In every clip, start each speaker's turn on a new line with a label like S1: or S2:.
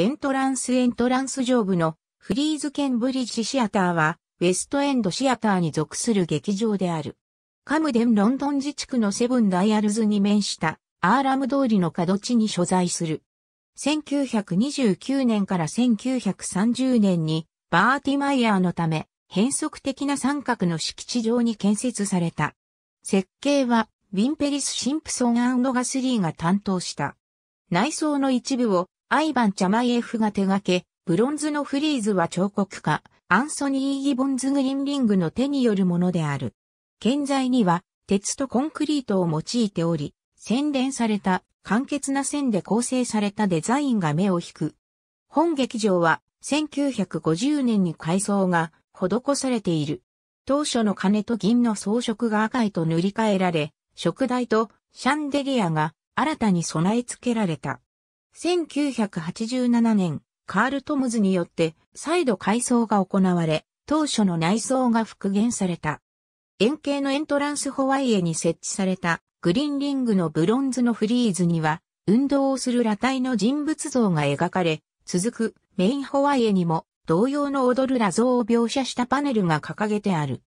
S1: エントランスエントランス上部のフリーズケンブリッジシアターは、ウェストエンドシアターに属する劇場である。カムデンロンドン自治区のセブンダイアルズに面したアーラム通りの角地に所在する。1929年から1930年にバーティマイヤーのため変則的な三角の敷地上に建設された。設計はウィンペリス・シンプソンガスリーが担当した。内装の一部をアイバン・チャマイエフが手掛け、ブロンズのフリーズは彫刻家、アンソニー・ギボンズ・グリンリングの手によるものである。建材には、鉄とコンクリートを用いており、洗練された、簡潔な線で構成されたデザインが目を引く。本劇場は、1950年に改装が施されている。当初の金と銀の装飾が赤いと塗り替えられ、食台とシャンデリアが新たに備え付けられた。1987年、カール・トムズによって再度改装が行われ、当初の内装が復元された。円形のエントランスホワイエに設置されたグリーンリングのブロンズのフリーズには、運動をする裸体の人物像が描かれ、続くメインホワイエにも同様の踊る裸像を描写したパネルが掲げてある。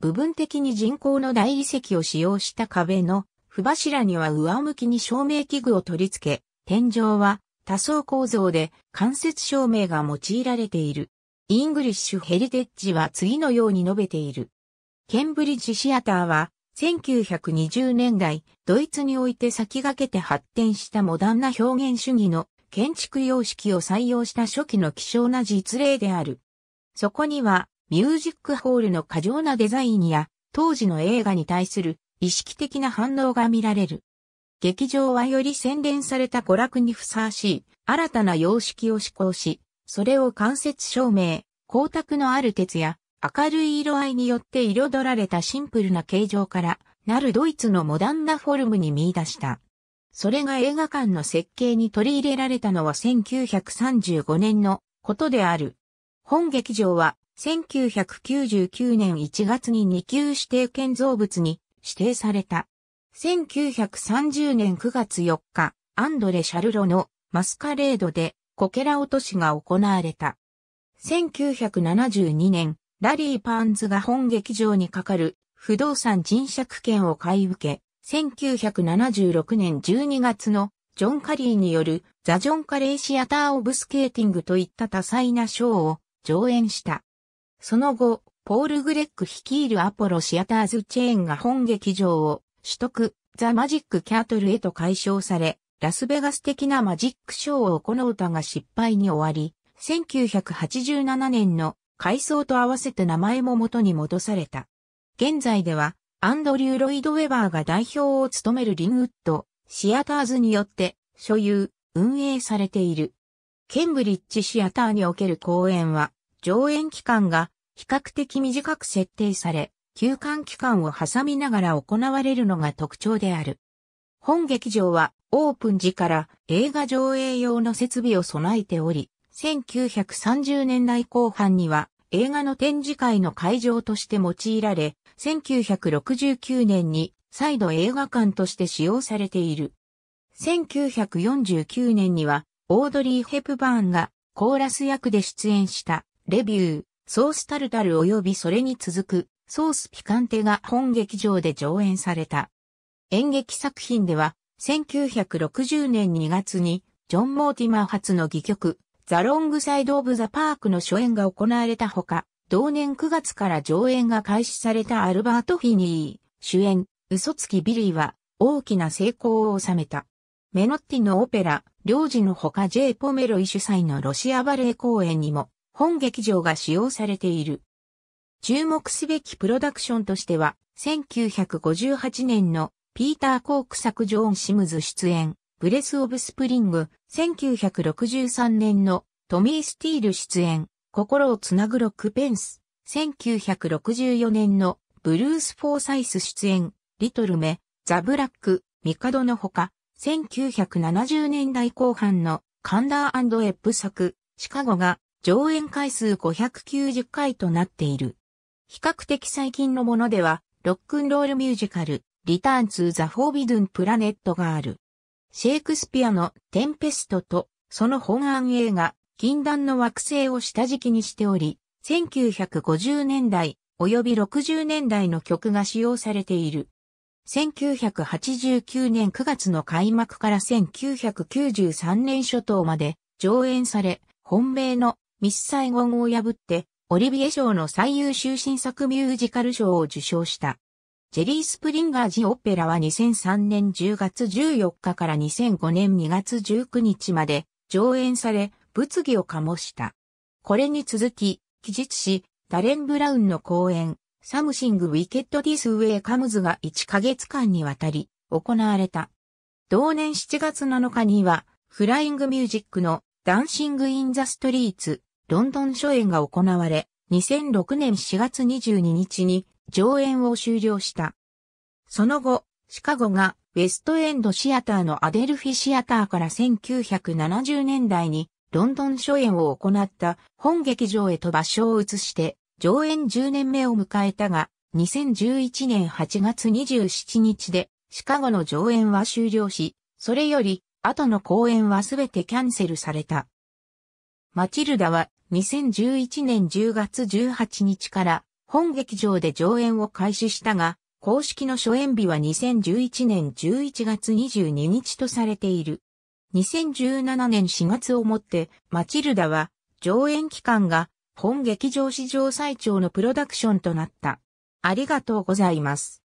S1: 部分的に人工の大理石を使用した壁の、不柱には上向きに照明器具を取り付け、天井は多層構造で間接照明が用いられている。イングリッシュヘリテッジは次のように述べている。ケンブリッジシアターは1920年代ドイツにおいて先駆けて発展したモダンな表現主義の建築様式を採用した初期の希少な実例である。そこにはミュージックホールの過剰なデザインや当時の映画に対する意識的な反応が見られる。劇場はより洗練された娯楽にふさわしい、新たな様式を施行し、それを間接照明、光沢のある鉄や、明るい色合いによって彩られたシンプルな形状から、なるドイツのモダンなフォルムに見出した。それが映画館の設計に取り入れられたのは1935年のことである。本劇場は1999年1月に2級指定建造物に指定された。1930年9月4日、アンドレ・シャルロのマスカレードでコケラ落としが行われた。1972年、ラリー・パーンズが本劇場にかかる不動産人借権を買い受け、1976年12月のジョン・カリーによるザ・ジョン・カレーシアター・オブ・スケーティングといった多彩なショーを上演した。その後、ポール・グレック率いるアポロシアターズ・チェーンが本劇場を取得、ザ・マジック・キャトルへと解消され、ラスベガス的なマジックショーを行うたが失敗に終わり、1987年の改装と合わせて名前も元に戻された。現在では、アンドリュー・ロイド・ウェバーが代表を務めるリンウッド、シアターズによって所有、運営されている。ケンブリッジシアターにおける公演は、上演期間が比較的短く設定され、休館期間を挟みながら行われるのが特徴である。本劇場はオープン時から映画上映用の設備を備えており、1930年代後半には映画の展示会の会場として用いられ、1969年に再度映画館として使用されている。1949年にはオードリー・ヘプバーンがコーラス役で出演したレビュー、ソースタルタル及びそれに続くソースピカンテが本劇場で上演された。演劇作品では、1960年2月に、ジョン・モーティマー発の戯曲、ザ・ロング・サイド・オブ・ザ・パークの初演が行われたほか、同年9月から上演が開始されたアルバート・フィニー、主演、嘘つきビリーは、大きな成功を収めた。メノッティのオペラ、領事のほか J. ポメロイ主催のロシアバレエ公演にも、本劇場が使用されている。注目すべきプロダクションとしては、1958年のピーター・コーク作ジョーン・シムズ出演、ブレス・オブ・スプリング、1963年のトミー・スティール出演、心をつなぐロックペンス、1964年のブルース・フォーサイス出演、リトルメ、ザ・ブラック、ミカドのほか、1970年代後半のカンダーエップ作、シカゴが上演回数590回となっている。比較的最近のものでは、ロックンロールミュージカル、リターンツーザ・フォービドゥン・プラネットがある。シェイクスピアのテンペストと、その本案映画、禁断の惑星を下敷きにしており、1950年代及び60年代の曲が使用されている。1989年9月の開幕から1993年初頭まで上演され、本命のミスサイゴンを破ってオリビエ賞の最優秀新作ミュージカル賞を受賞した。ジェリー・スプリンガー・ジ・オペラは2003年10月14日から2005年2月19日まで上演され、物議を醸した。これに続き、期日し、ダレン・ブラウンの公演、サムシング・ウィケット・ディス・ウェイ・カムズが1ヶ月間にわたり行われた。同年7月7日には、フライング・ミュージックのダンシング・イン・ザ・ストリーツ、ロンドン初演が行われ、2006年4月22日に上演を終了した。その後、シカゴがウェストエンドシアターのアデルフィシアターから1970年代にロンドン初演を行った本劇場へと場所を移して上演10年目を迎えたが2011年8月27日でシカゴの上演は終了し、それより後の公演はすべてキャンセルされた。マチルダは2011年10月18日から本劇場で上演を開始したが、公式の初演日は2011年11月22日とされている。2017年4月をもってマチルダは上演期間が本劇場史上最長のプロダクションとなった。ありがとうございます。